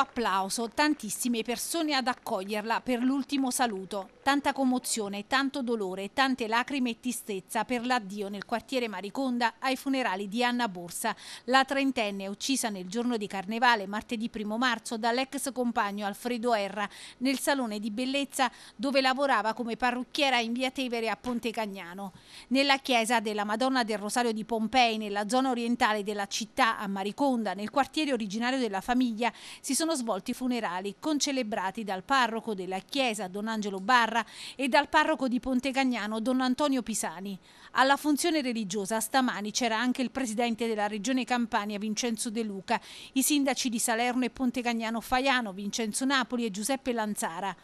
applauso, tantissime persone ad accoglierla per l'ultimo saluto. Tanta commozione, tanto dolore, tante lacrime e tristezza per l'addio nel quartiere Mariconda ai funerali di Anna Borsa, la trentenne uccisa nel giorno di carnevale, martedì 1 marzo, dall'ex compagno Alfredo Erra nel salone di bellezza dove lavorava come parrucchiera in via Tevere a Ponte Cagnano. Nella chiesa della Madonna del Rosario di Pompei, nella zona orientale della città a Mariconda, nel quartiere originario della famiglia, si sono svolti funerali concelebrati dal parroco della chiesa Don Angelo Barra Pescara e dal parroco di Pontecagnano, Don Antonio Pisani. Alla funzione religiosa stamani c'era anche il presidente della regione Campania Vincenzo De Luca, i sindaci di Salerno e Pontecagnano Faiano, Vincenzo Napoli e Giuseppe Lanzara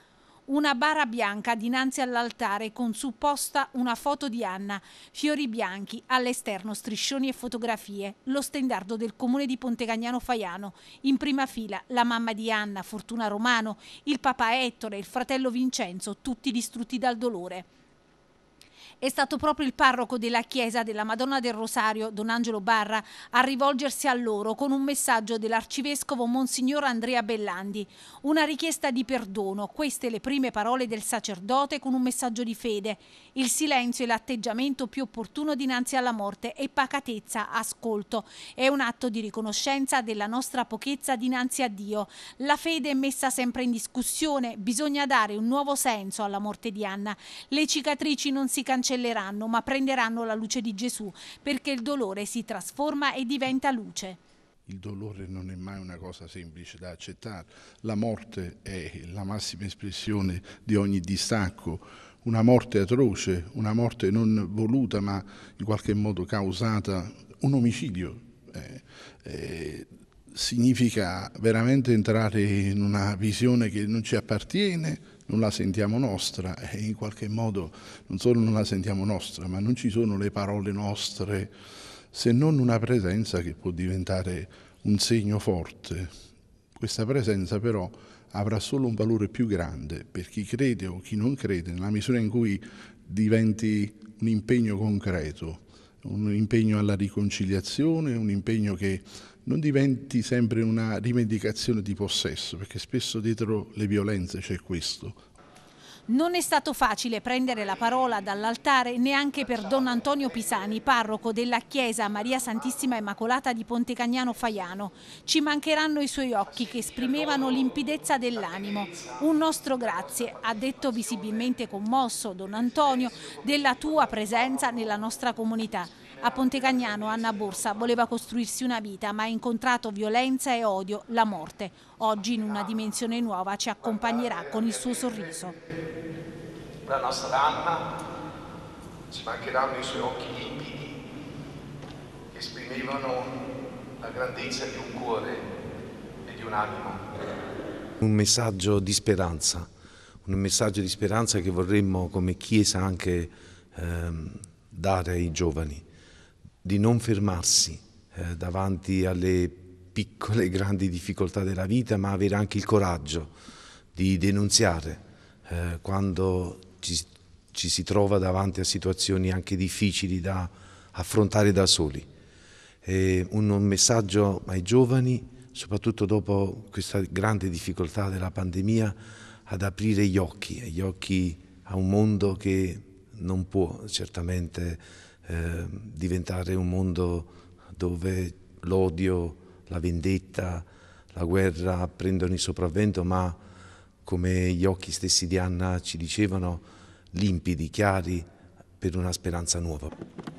una bara bianca dinanzi all'altare con su posta una foto di Anna, fiori bianchi, all'esterno striscioni e fotografie, lo stendardo del comune di Pontecagnano Faiano, in prima fila la mamma di Anna, Fortuna Romano, il papà Ettore, il fratello Vincenzo, tutti distrutti dal dolore. È stato proprio il parroco della chiesa della Madonna del Rosario, Don Angelo Barra, a rivolgersi a loro con un messaggio dell'arcivescovo Monsignor Andrea Bellandi. Una richiesta di perdono, queste le prime parole del sacerdote con un messaggio di fede. Il silenzio è l'atteggiamento più opportuno dinanzi alla morte e pacatezza, ascolto. È un atto di riconoscenza della nostra pochezza dinanzi a Dio. La fede è messa sempre in discussione, bisogna dare un nuovo senso alla morte di Anna. Le cicatrici non si cancellano cancelleranno, ma prenderanno la luce di Gesù, perché il dolore si trasforma e diventa luce. Il dolore non è mai una cosa semplice da accettare. La morte è la massima espressione di ogni distacco, una morte atroce, una morte non voluta ma in qualche modo causata, un omicidio. Eh, eh, significa veramente entrare in una visione che non ci appartiene, non la sentiamo nostra e in qualche modo non solo non la sentiamo nostra, ma non ci sono le parole nostre se non una presenza che può diventare un segno forte. Questa presenza però avrà solo un valore più grande per chi crede o chi non crede, nella misura in cui diventi un impegno concreto, un impegno alla riconciliazione, un impegno che non diventi sempre una rivendicazione di possesso, perché spesso dietro le violenze c'è questo. Non è stato facile prendere la parola dall'altare neanche per Don Antonio Pisani, parroco della chiesa Maria Santissima Immacolata di Pontecagnano Faiano. Ci mancheranno i suoi occhi che esprimevano limpidezza dell'animo. Un nostro grazie, ha detto visibilmente commosso Don Antonio, della tua presenza nella nostra comunità. A Pontecagnano Anna Borsa voleva costruirsi una vita ma ha incontrato violenza e odio, la morte. Oggi in una dimensione nuova ci accompagnerà con il suo sorriso. La nostra Anna ci mancheranno i suoi occhi limpidi che esprimevano la grandezza di un cuore e di un'anima. Un messaggio di speranza, un messaggio di speranza che vorremmo come Chiesa anche ehm, dare ai giovani di non fermarsi eh, davanti alle piccole e grandi difficoltà della vita, ma avere anche il coraggio di denunziare eh, quando ci, ci si trova davanti a situazioni anche difficili da affrontare da soli. E un messaggio ai giovani, soprattutto dopo questa grande difficoltà della pandemia, ad aprire gli occhi, gli occhi a un mondo che non può certamente Ehm, diventare un mondo dove l'odio, la vendetta, la guerra prendono il sopravvento, ma come gli occhi stessi di Anna ci dicevano, limpidi, chiari, per una speranza nuova.